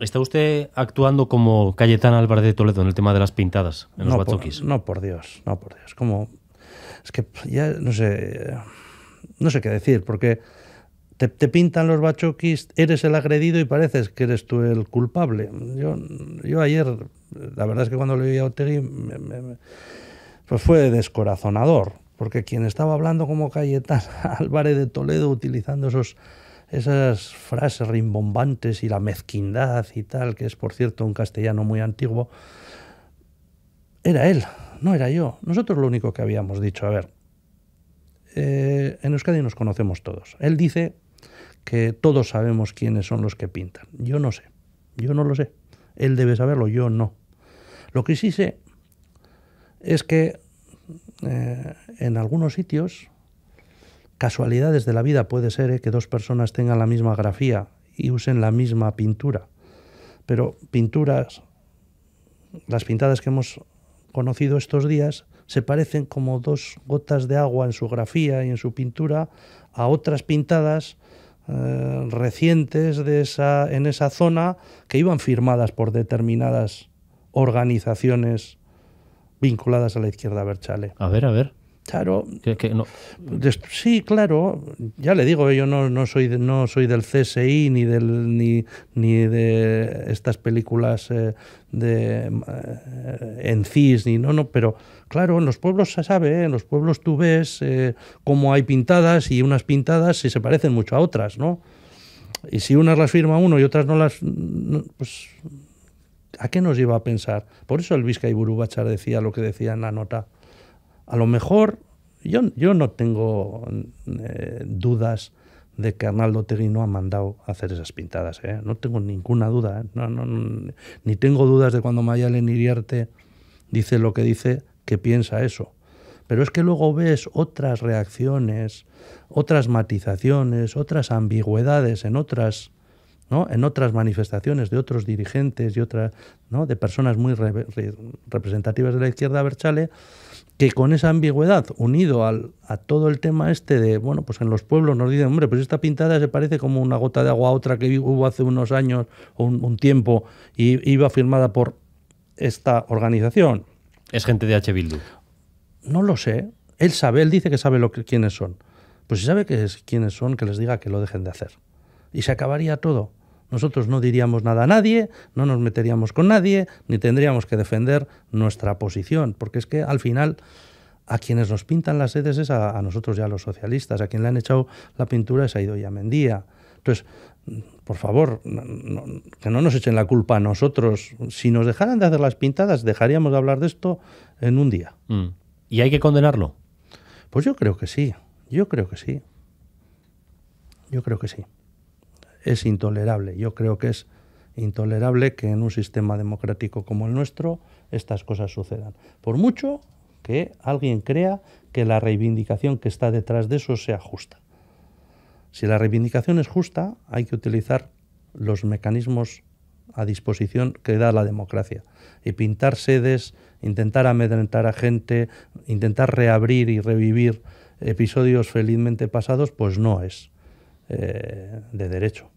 ¿Está usted actuando como Cayetán Álvarez de Toledo en el tema de las pintadas en los bachoquis? no, por Dios, no, por Dios. Como, es que ya no sé, no sé qué decir, porque te, pintan los bachoquis, eres el agredido y pareces que eres tú el culpable. Yo, yo ayer, la verdad es que cuando leí a Otegui, pues fue descorazonador, porque quien estaba hablando como Cayetán Álvarez de Toledo utilizando esos esas frases rimbombantes y la mezquindad y tal, que es por cierto un castellano muy antiguo, era él, no era yo. Nosotros lo único que habíamos dicho, a ver, eh, en Euskadi nos conocemos todos. Él dice que todos sabemos quiénes son los que pintan. Yo no sé, yo no lo sé. Él debe saberlo, yo no. Lo que sí sé es que eh, en algunos sitios Casualidades de la vida puede ser eh, que dos personas tengan la misma grafía y usen la misma pintura, pero pinturas, las pintadas que hemos conocido estos días, se parecen como dos gotas de agua en su grafía y en su pintura a otras pintadas eh, recientes de esa, en esa zona que iban firmadas por determinadas organizaciones vinculadas a la izquierda Berchale. A ver, a ver. Claro. Sí, claro. Ya le digo, yo no, soy, no soy del CSI ni, del, ni, de estas películas eh, de, eh, en CIS, ni no, no, pero claro, en los pueblos se sabe, ¿eh? en los pueblos tú ves cómo hay pintadas y unas pintadas si se parecen mucho a otras, ¿no? Y si unas las firma uno y otras no las... pues, ¿A qué nos lleva a pensar? Por eso el Vizca y decía lo que decía en la nota a lo mejor yo, yo no tengo eh, dudas de que Arnaldo Tegui no ha mandado hacer esas pintadas. ¿eh? No tengo ninguna duda. ¿eh? No, no, ni tengo dudas de cuando Mayalen Iriarte dice lo que dice, que piensa eso. Pero es que luego ves otras reacciones, otras matizaciones, otras ambigüedades en otras, ¿no? en otras manifestaciones de otros dirigentes y otra ¿no? de personas muy representativas de la izquierda Berchale, que con esa ambigüedad, unido al, a todo el tema este de, bueno, pues en los pueblos nos dicen, hombre, pues esta pintada se parece como una gota de agua a otra que hubo hace unos años o un, tiempo y iba firmada por esta organización. ¿Es gente de H. Bildu? No lo sé. Él sabe, él dice que sabe lo que, quiénes son. Pues si sabe que es, quiénes son, que les diga que lo dejen de hacer. Y se acabaría todo. Nosotros no diríamos nada a nadie, no nos meteríamos con nadie, ni tendríamos que defender nuestra posición, porque es que al final a quienes nos pintan las sedes es a, nosotros ya los socialistas, a quien le han echado la pintura es a ya Mendía. Entonces, por favor, que no nos echen la culpa a nosotros. Si nos dejaran de hacer las pintadas, dejaríamos de hablar de esto en un día. Mm. ¿Y hay que condenarlo? Pues yo creo que sí, yo creo que sí. Yo creo que sí es intolerable. Yo creo que es intolerable que en un sistema democrático como el nuestro estas cosas sucedan. Por mucho que alguien crea que la reivindicación que está detrás de eso sea justa. Si la reivindicación es justa, hay que utilizar los mecanismos a disposición que da la democracia. Y pintar sedes, intentar amedrentar a gente, intentar reabrir y revivir episodios felizmente pasados, pues no es eh, de derecho.